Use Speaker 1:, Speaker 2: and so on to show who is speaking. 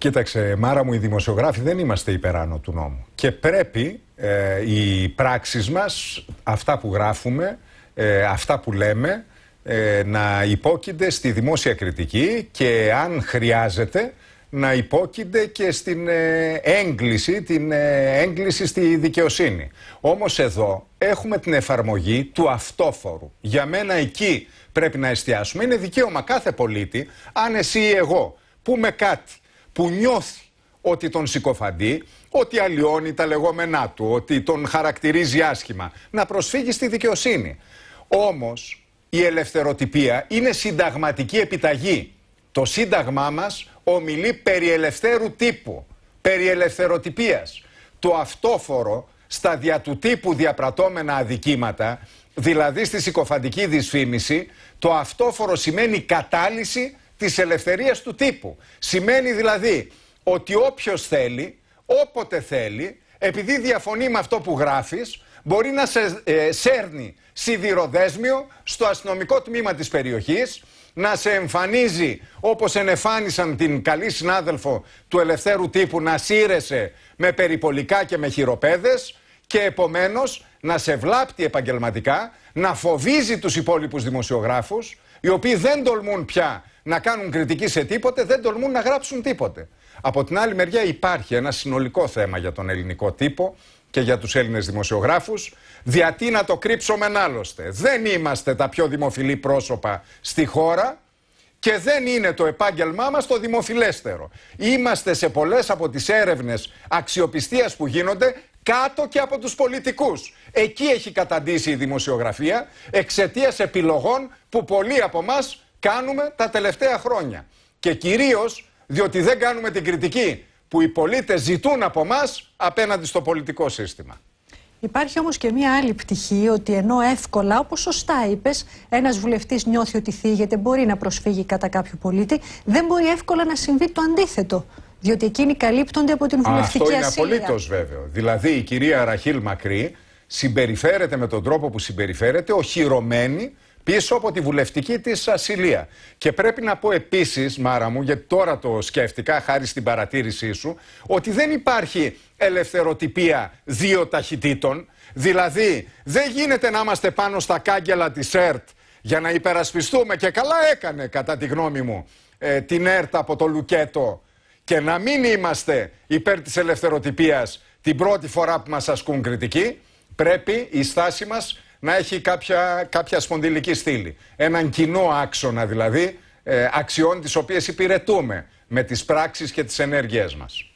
Speaker 1: Κοίταξε, Μάρα μου, οι δημοσιογράφοι δεν είμαστε υπεράνω του νόμου. Και πρέπει ε, οι πράξεις μας, αυτά που γράφουμε, ε, αυτά που λέμε, ε, να υπόκεινται στη δημόσια κριτική και αν χρειάζεται να υπόκεινται και στην έγκληση, την έγκληση στη δικαιοσύνη. Όμως εδώ έχουμε την εφαρμογή του αυτόφορου. Για μένα εκεί πρέπει να εστιάσουμε. Είναι δικαίωμα κάθε πολίτη, αν εσύ ή εγώ, πούμε κάτι που νιώθει ότι τον συκοφαντεί, ότι αλλοιώνει τα λεγόμενά του, ότι τον χαρακτηρίζει άσχημα, να προσφύγει στη δικαιοσύνη. Όμως η ελευθεροτυπία είναι συνταγματική επιταγή. Το σύνταγμά μας ομιλεί περί ελευθέρου τύπου, περί ελευθεροτυπίας. Το αυτόφορο στα δια του τύπου διαπρατώμενα αδικήματα, δηλαδή στη συκοφαντική δυσφήμιση, το αυτόφορο σημαίνει κατάλυση της ελευθερίας του τύπου. Σημαίνει δηλαδή ότι όποιος θέλει, όποτε θέλει, επειδή διαφωνεί με αυτό που γράφεις, μπορεί να σε ε, σέρνει σιδηροδέσμιο στο αστυνομικό τμήμα της περιοχής, να σε εμφανίζει όπως ενεφάνισαν την καλή συνάδελφο του ελευθέρου τύπου να σύρεσε με περιπολικά και με χειροπέδες και επομένως να σε βλάπτει επαγγελματικά να φοβίζει τους υπόλοιπους δημοσιογράφους, οι οποίοι δεν τολμούν πια να κάνουν κριτική σε τίποτε, δεν τολμούν να γράψουν τίποτε. Από την άλλη μεριά υπάρχει ένα συνολικό θέμα για τον ελληνικό τύπο και για τους Έλληνες δημοσιογράφους, διατί να το κρύψουμε άλλωστε. Δεν είμαστε τα πιο δημοφιλή πρόσωπα στη χώρα και δεν είναι το επάγγελμά μας το δημοφιλέστερο. Είμαστε σε πολλές από τις έρευνες αξιοπιστίας που γίνονται κάτω και από τους πολιτικούς. Εκεί έχει καταντήσει η δημοσιογραφία εξαιτίας επιλογών που πολλοί από εμάς κάνουμε τα τελευταία χρόνια. Και κυρίως διότι δεν κάνουμε την κριτική που οι πολίτες ζητούν από εμάς απέναντι στο πολιτικό σύστημα.
Speaker 2: Υπάρχει όμως και μία άλλη πτυχή ότι ενώ εύκολα, όπως σωστά είπες, ένας βουλευτής νιώθει ότι θίγεται, μπορεί να προσφύγει κατά κάποιο πολίτη, δεν μπορεί εύκολα να συμβεί το αντίθετο. Διότι εκείνοι καλύπτονται από την βουλευτική ασύλια. Αυτό είναι απολύτως
Speaker 1: βέβαιο. Δηλαδή η κυρία Ραχίλ Μακρύ συμπεριφέρεται με τον τρόπο που συμπεριφέρεται, οχυρωμένη πίσω από τη βουλευτική της ασυλία. Και πρέπει να πω επίσης, Μάρα μου, γιατί τώρα το σκέφτηκα, χάρη στην παρατήρησή σου, ότι δεν υπάρχει ελευθεροτυπία δύο ταχυτήτων. Δηλαδή, δεν γίνεται να είμαστε πάνω στα κάγκελα της ΕΡΤ για να υπερασπιστούμε, και καλά έκανε κατά τη γνώμη μου, ε, την ΕΡΤ από το Λουκέτο και να μην είμαστε υπέρ της ελευθεροτυπίας την πρώτη φορά που μας ασκούν κριτική, πρέπει η στάση μας να έχει κάποια, κάποια σπονδυλική στήλη. Έναν κοινό άξονα δηλαδή, ε, αξιών τις οποίες υπηρετούμε με τις πράξεις και τις ενέργειές μας.